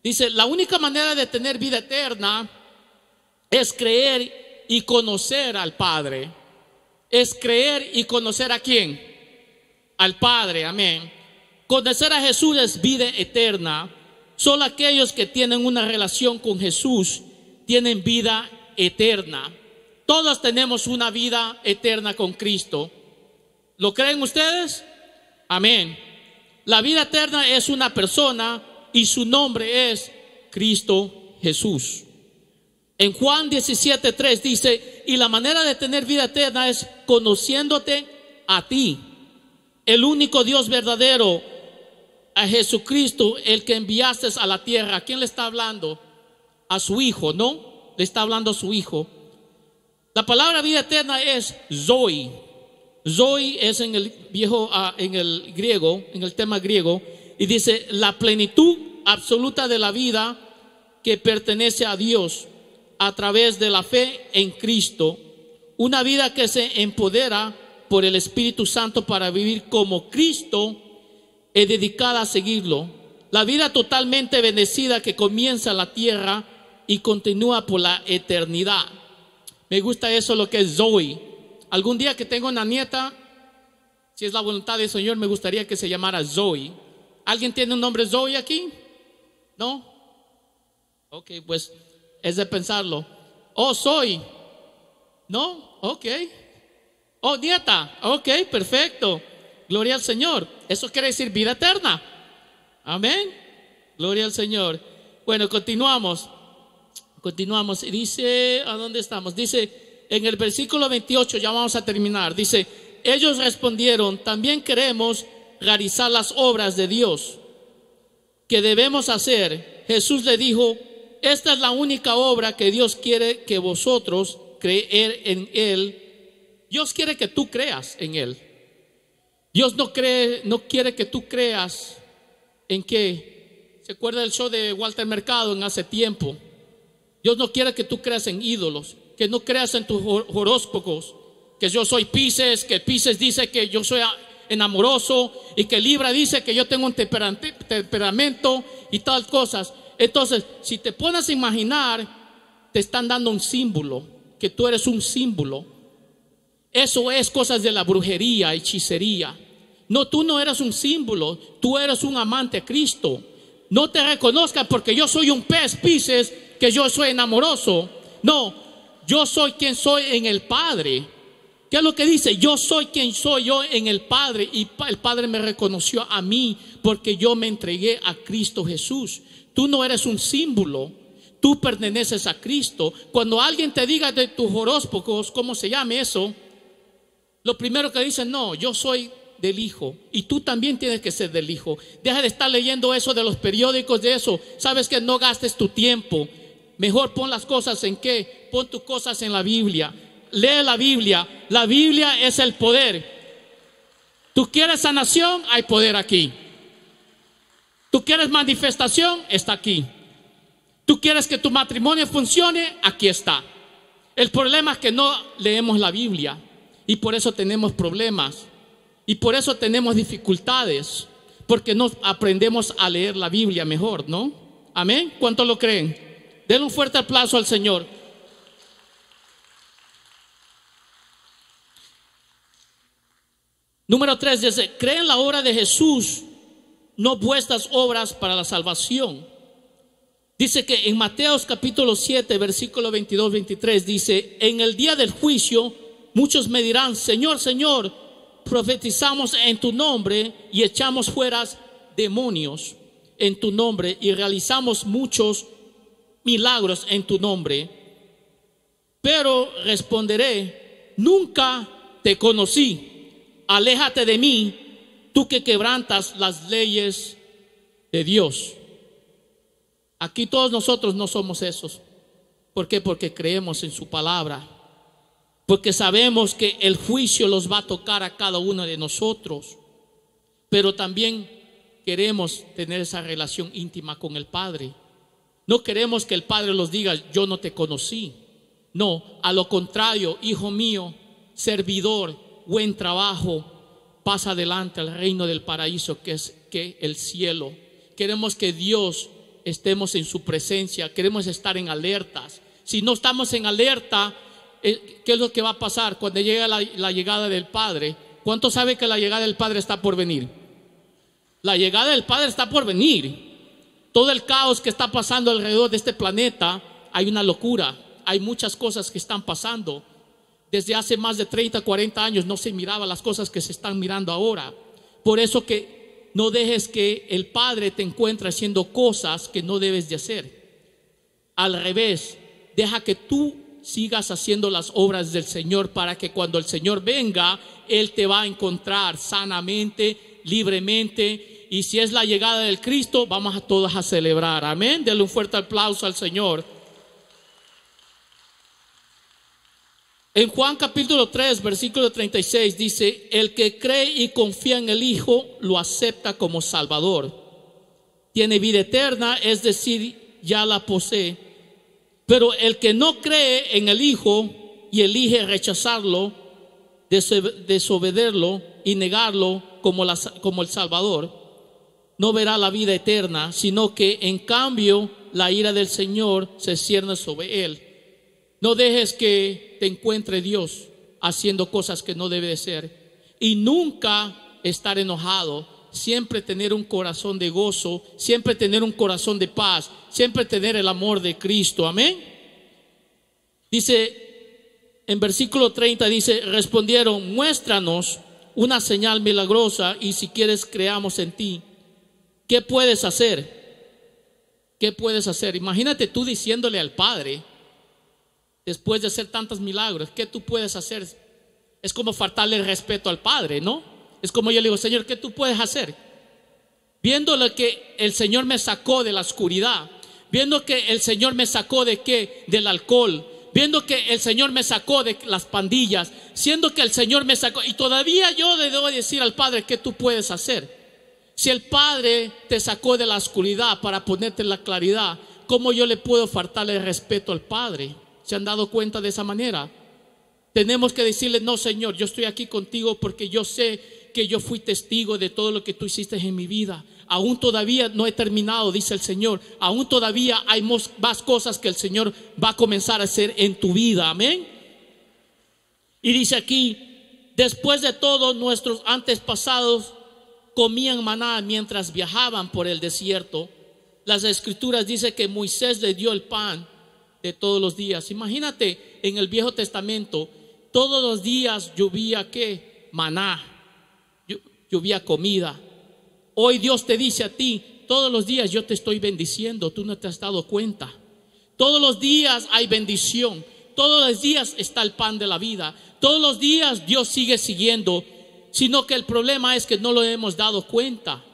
Dice, la única manera de tener vida eterna es creer y conocer al Padre es creer y conocer a quién? Al Padre, amén. Conocer a Jesús es vida eterna. Solo aquellos que tienen una relación con Jesús tienen vida eterna. Todos tenemos una vida eterna con Cristo. ¿Lo creen ustedes? Amén. La vida eterna es una persona y su nombre es Cristo Jesús. En Juan 17:3 dice, y la manera de tener vida eterna es conociéndote a ti, el único Dios verdadero, a Jesucristo, el que enviaste a la tierra. ¿A quién le está hablando? A su hijo, ¿no? Le está hablando a su hijo. La palabra vida eterna es Zoe. Zoe es en el viejo, ah, en el griego, en el tema griego, y dice la plenitud absoluta de la vida que pertenece a Dios a través de la fe en Cristo, una vida que se empodera por el Espíritu Santo para vivir como Cristo Y dedicada a seguirlo. La vida totalmente bendecida que comienza en la tierra y continúa por la eternidad. Me gusta eso lo que es Zoe. Algún día que tenga una nieta, si es la voluntad del Señor, me gustaría que se llamara Zoe. ¿Alguien tiene un nombre Zoe aquí? ¿No? Ok, pues es de pensarlo. Oh, soy. No, ok. Oh, dieta... Ok, perfecto. Gloria al Señor. Eso quiere decir vida eterna. Amén. Gloria al Señor. Bueno, continuamos. Continuamos. Y dice, ¿a dónde estamos? Dice, en el versículo 28, ya vamos a terminar. Dice, ellos respondieron, también queremos realizar las obras de Dios que debemos hacer. Jesús le dijo, esta es la única obra que Dios quiere que vosotros creer en Él. Dios quiere que tú creas en Él. Dios no, cree, no quiere que tú creas en que, se acuerda el show de Walter Mercado en hace tiempo, Dios no quiere que tú creas en ídolos, que no creas en tus horóscopos, que yo soy Pises, que Pises dice que yo soy enamoroso y que Libra dice que yo tengo un temperamento y tal cosas. Entonces, si te pones a imaginar, te están dando un símbolo, que tú eres un símbolo. Eso es cosas de la brujería, hechicería. No, tú no eres un símbolo, tú eres un amante a Cristo. No te reconozca porque yo soy un pez, pises, que yo soy enamoroso. No, yo soy quien soy en el Padre. ¿Qué es lo que dice? Yo soy quien soy yo en el Padre y el Padre me reconoció a mí porque yo me entregué a Cristo Jesús. Tú no eres un símbolo, tú perteneces a Cristo. Cuando alguien te diga de tus horóscopos, cómo se llame eso, lo primero que dicen, no, yo soy del Hijo y tú también tienes que ser del Hijo. Deja de estar leyendo eso de los periódicos, de eso. Sabes que no gastes tu tiempo. Mejor pon las cosas en qué, pon tus cosas en la Biblia. Lee la Biblia. La Biblia es el poder. ¿Tú quieres sanación? Hay poder aquí. ¿Tú quieres manifestación? Está aquí. ¿Tú quieres que tu matrimonio funcione? Aquí está. El problema es que no leemos la Biblia y por eso tenemos problemas y por eso tenemos dificultades, porque no aprendemos a leer la Biblia mejor, ¿no? Amén. ¿Cuánto lo creen? Den un fuerte aplauso al Señor. Número tres dice, cree la obra de Jesús no vuestras obras para la salvación. Dice que en Mateos capítulo 7, versículo 22, 23, dice, en el día del juicio muchos me dirán, Señor, Señor, profetizamos en tu nombre y echamos fuera demonios en tu nombre y realizamos muchos milagros en tu nombre. Pero responderé, nunca te conocí, aléjate de mí, tú que quebrantas las leyes de Dios. Aquí todos nosotros no somos esos. ¿Por qué? Porque creemos en su palabra. Porque sabemos que el juicio los va a tocar a cada uno de nosotros. Pero también queremos tener esa relación íntima con el Padre. No queremos que el Padre los diga, yo no te conocí. No, a lo contrario, hijo mío, servidor, buen trabajo, pasa adelante al reino del paraíso que es que el cielo. Queremos que Dios estemos en su presencia, queremos estar en alertas. Si no estamos en alerta, eh, ¿qué es lo que va a pasar cuando llega la, la llegada del Padre? ¿Cuánto sabe que la llegada del Padre está por venir? La llegada del Padre está por venir. Todo el caos que está pasando alrededor de este planeta, hay una locura, hay muchas cosas que están pasando desde hace más de 30, 40 años no se miraba las cosas que se están mirando ahora. Por eso que no dejes que el Padre te encuentre haciendo cosas que no debes de hacer. Al revés, deja que tú sigas haciendo las obras del Señor para que cuando el Señor venga, Él te va a encontrar sanamente, libremente. Y si es la llegada del Cristo, vamos a todas a celebrar. Amén. Dale un fuerte aplauso al Señor. En Juan capítulo 3, versículo 36 dice, el que cree y confía en el Hijo lo acepta como Salvador. Tiene vida eterna, es decir, ya la posee. Pero el que no cree en el Hijo y elige rechazarlo, desobedecerlo y negarlo como, como el Salvador, no verá la vida eterna, sino que en cambio la ira del Señor se cierne sobre él. No dejes que te encuentre Dios haciendo cosas que no debe de ser. Y nunca estar enojado, siempre tener un corazón de gozo, siempre tener un corazón de paz, siempre tener el amor de Cristo. Amén. Dice en versículo 30, dice, respondieron, muéstranos una señal milagrosa y si quieres creamos en ti. ¿Qué puedes hacer? ¿Qué puedes hacer? Imagínate tú diciéndole al Padre, después de hacer tantos milagros, ¿qué tú puedes hacer? Es como faltarle respeto al Padre, ¿no? Es como yo le digo, Señor, ¿qué tú puedes hacer? Viendo lo que el Señor me sacó de la oscuridad, viendo que el Señor me sacó de qué? Del alcohol, viendo que el Señor me sacó de las pandillas, siendo que el Señor me sacó, y todavía yo le debo decir al Padre, ¿qué tú puedes hacer? Si el Padre te sacó de la oscuridad para ponerte la claridad, ¿cómo yo le puedo faltarle respeto al Padre? ¿Se han dado cuenta de esa manera? Tenemos que decirle, no Señor, yo estoy aquí contigo porque yo sé que yo fui testigo de todo lo que tú hiciste en mi vida. Aún todavía no he terminado, dice el Señor. Aún todavía hay más cosas que el Señor va a comenzar a hacer en tu vida. Amén. Y dice aquí, después de todo, nuestros antepasados comían maná mientras viajaban por el desierto. Las escrituras dicen que Moisés le dio el pan de todos los días. Imagínate en el Viejo Testamento, todos los días llovía qué? Maná, llovía comida. Hoy Dios te dice a ti, todos los días yo te estoy bendiciendo, tú no te has dado cuenta. Todos los días hay bendición, todos los días está el pan de la vida, todos los días Dios sigue siguiendo, sino que el problema es que no lo hemos dado cuenta.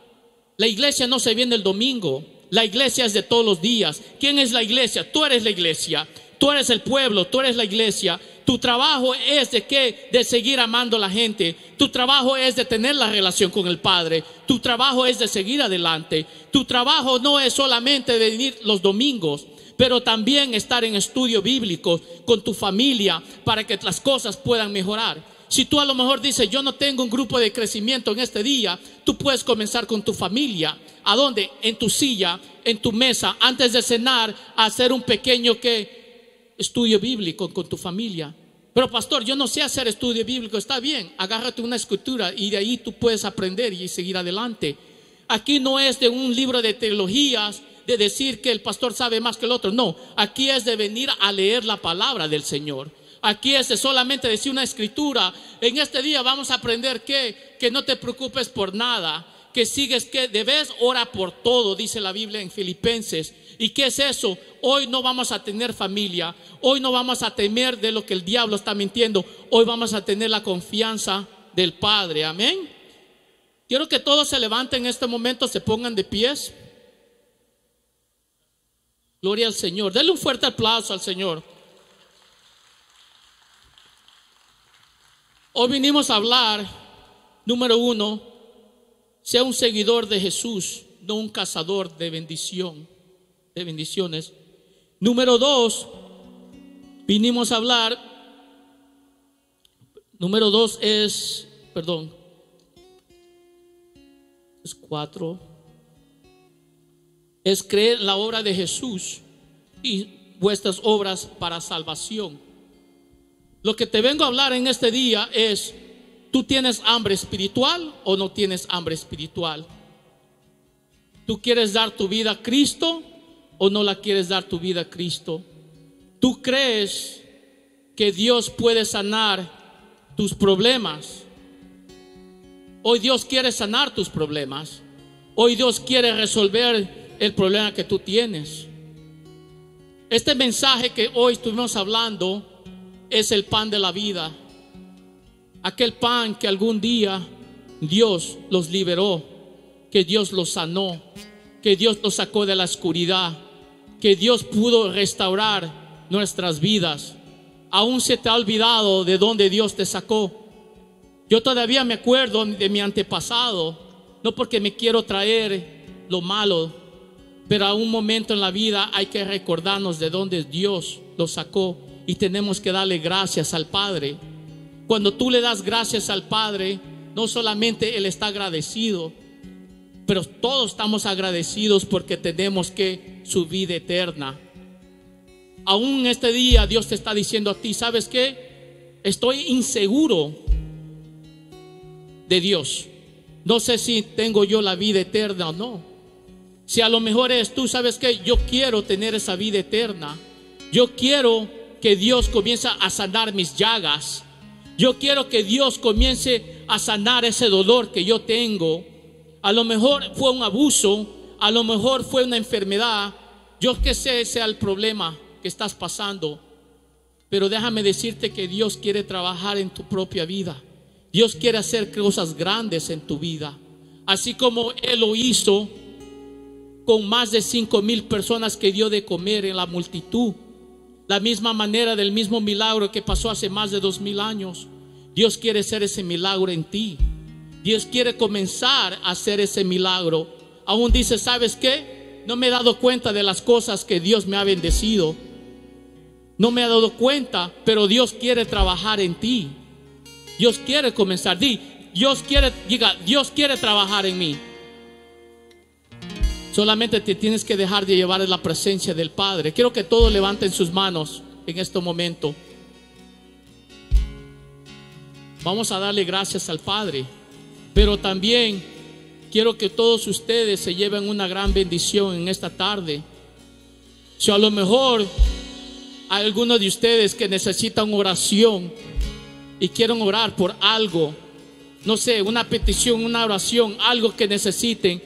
La iglesia no se viene el domingo, la iglesia es de todos los días. ¿Quién es la iglesia? Tú eres la iglesia. Tú eres el pueblo, tú eres la iglesia. Tu trabajo es de qué? De seguir amando a la gente. Tu trabajo es de tener la relación con el Padre. Tu trabajo es de seguir adelante. Tu trabajo no es solamente de venir los domingos, pero también estar en estudio bíblico con tu familia para que las cosas puedan mejorar. Si tú a lo mejor dices, yo no tengo un grupo de crecimiento en este día, tú puedes comenzar con tu familia. ¿A dónde? En tu silla, en tu mesa, antes de cenar, a hacer un pequeño que estudio bíblico con tu familia. Pero pastor, yo no sé hacer estudio bíblico, está bien, agárrate una escritura y de ahí tú puedes aprender y seguir adelante. Aquí no es de un libro de teologías, de decir que el pastor sabe más que el otro, no, aquí es de venir a leer la palabra del Señor aquí es solamente decir una escritura. En este día vamos a aprender que, que no te preocupes por nada, que sigues que debes, orar por todo, dice la Biblia en Filipenses. ¿Y qué es eso? Hoy no vamos a tener familia, hoy no vamos a temer de lo que el diablo está mintiendo, hoy vamos a tener la confianza del Padre, amén. Quiero que todos se levanten en este momento, se pongan de pies. Gloria al Señor. Denle un fuerte aplauso al Señor. Hoy vinimos a hablar, número uno, sea un seguidor de Jesús, no un cazador de bendición, de bendiciones. Número dos, vinimos a hablar, número dos es, perdón, es cuatro, es creer la obra de Jesús y vuestras obras para salvación. Lo que te vengo a hablar en este día es, ¿tú tienes hambre espiritual o no tienes hambre espiritual? ¿Tú quieres dar tu vida a Cristo o no la quieres dar tu vida a Cristo? ¿Tú crees que Dios puede sanar tus problemas? Hoy Dios quiere sanar tus problemas. Hoy Dios quiere resolver el problema que tú tienes. Este mensaje que hoy estuvimos hablando es el pan de la vida. Aquel pan que algún día Dios los liberó, que Dios los sanó, que Dios los sacó de la oscuridad, que Dios pudo restaurar nuestras vidas. Aún se te ha olvidado de dónde Dios te sacó. Yo todavía me acuerdo de mi antepasado, no porque me quiero traer lo malo, pero a un momento en la vida hay que recordarnos de dónde Dios lo sacó y tenemos que darle gracias al Padre. Cuando tú le das gracias al Padre, no solamente Él está agradecido, pero todos estamos agradecidos porque tenemos que su vida eterna. Aún este día Dios te está diciendo a ti, ¿sabes qué? Estoy inseguro de Dios. No sé si tengo yo la vida eterna o no. Si a lo mejor es tú, ¿sabes qué? Yo quiero tener esa vida eterna. Yo quiero que Dios comienza a sanar mis llagas. Yo quiero que Dios comience a sanar ese dolor que yo tengo. A lo mejor fue un abuso, a lo mejor fue una enfermedad. Yo que sé sea el problema que estás pasando. Pero déjame decirte que Dios quiere trabajar en tu propia vida. Dios quiere hacer cosas grandes en tu vida. Así como Él lo hizo con más de cinco mil personas que dio de comer en la multitud. La misma manera del mismo milagro que pasó hace más de dos mil años. Dios quiere hacer ese milagro en ti. Dios quiere comenzar a hacer ese milagro. Aún dice, ¿sabes qué? No me he dado cuenta de las cosas que Dios me ha bendecido. No me he dado cuenta, pero Dios quiere trabajar en ti. Dios quiere comenzar. Dios quiere, diga, Dios quiere trabajar en mí. Solamente te tienes que dejar de llevar en la presencia del Padre. Quiero que todos levanten sus manos en este momento. Vamos a darle gracias al Padre. Pero también quiero que todos ustedes se lleven una gran bendición en esta tarde. Si a lo mejor hay algunos de ustedes que necesitan oración y quieren orar por algo, no sé, una petición, una oración, algo que necesiten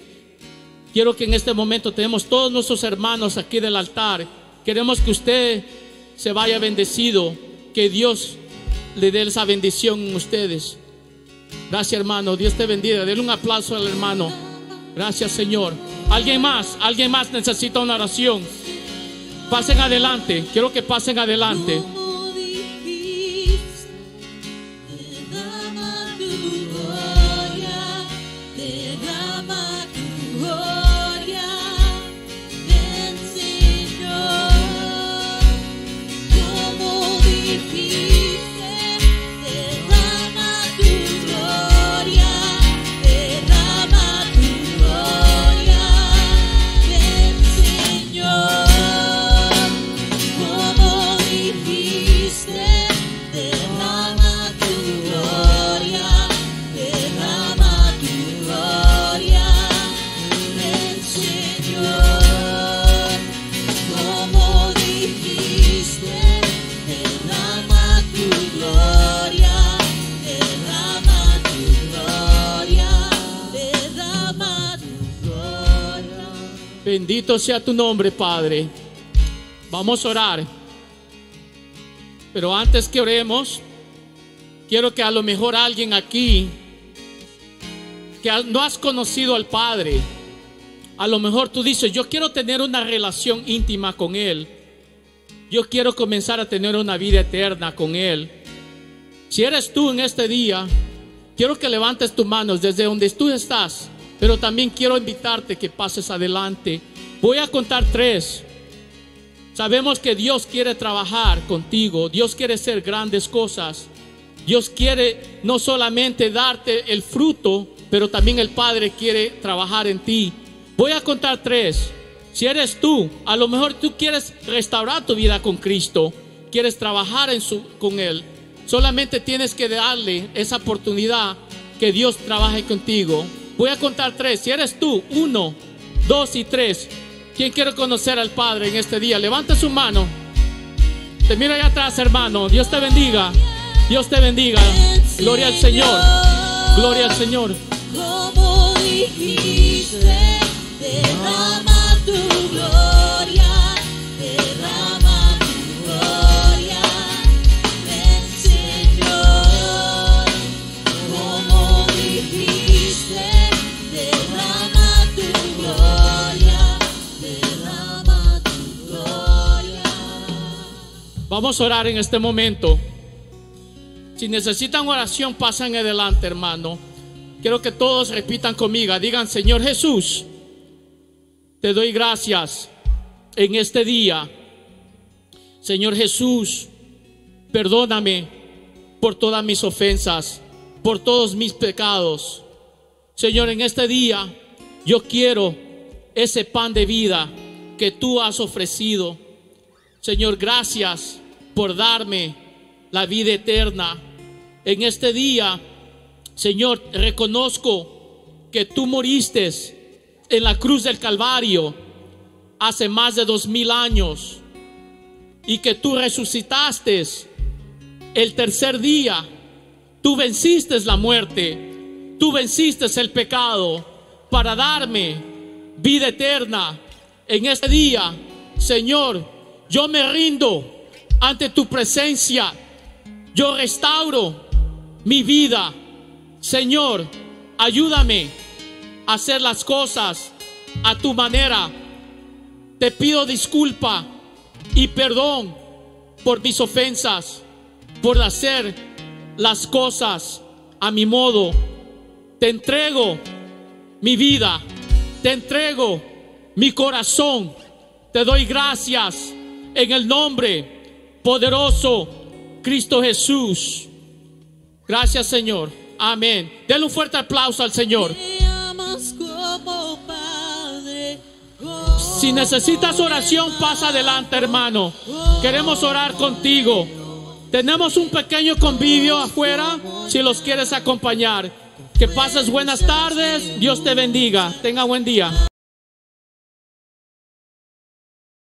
Quiero que en este momento tenemos todos nuestros hermanos aquí del altar. Queremos que usted se vaya bendecido, que Dios le dé esa bendición en ustedes. Gracias hermano, Dios te bendiga. Denle un aplauso al hermano. Gracias Señor. Alguien más, alguien más necesita una oración. Pasen adelante, quiero que pasen adelante. Bendito sea tu nombre, Padre. Vamos a orar. Pero antes que oremos, quiero que a lo mejor alguien aquí que no has conocido al Padre, a lo mejor tú dices, yo quiero tener una relación íntima con Él. Yo quiero comenzar a tener una vida eterna con Él. Si eres tú en este día, quiero que levantes tus manos desde donde tú estás pero también quiero invitarte que pases adelante. Voy a contar tres. Sabemos que Dios quiere trabajar contigo, Dios quiere hacer grandes cosas. Dios quiere no solamente darte el fruto, pero también el Padre quiere trabajar en ti. Voy a contar tres. Si eres tú, a lo mejor tú quieres restaurar tu vida con Cristo, quieres trabajar en su, con Él. Solamente tienes que darle esa oportunidad que Dios trabaje contigo. Voy a contar tres. Si eres tú, uno, dos y tres. ¿Quién quiere conocer al Padre en este día? Levanta su mano. Te mira allá atrás, hermano. Dios te bendiga. Dios te bendiga. Gloria al Señor. Gloria al Señor. tu Vamos a orar en este momento. Si necesitan oración, pasan adelante, hermano. Quiero que todos repitan conmigo. Digan, Señor Jesús, te doy gracias en este día. Señor Jesús, perdóname por todas mis ofensas, por todos mis pecados. Señor, en este día yo quiero ese pan de vida que tú has ofrecido. Señor, gracias por darme la vida eterna. En este día, Señor, reconozco que tú moriste en la cruz del Calvario hace más de dos mil años y que tú resucitaste el tercer día. Tú venciste la muerte, tú venciste el pecado para darme vida eterna. En este día, Señor, yo me rindo ante tu presencia. Yo restauro mi vida. Señor, ayúdame a hacer las cosas a tu manera. Te pido disculpa y perdón por mis ofensas, por hacer las cosas a mi modo. Te entrego mi vida, te entrego mi corazón. Te doy gracias en el nombre poderoso Cristo Jesús. Gracias Señor. Amén. Denle un fuerte aplauso al Señor. Si necesitas oración, pasa adelante, hermano. Queremos orar contigo. Tenemos un pequeño convivio afuera, si los quieres acompañar. Que pases buenas tardes. Dios te bendiga. Tenga buen día.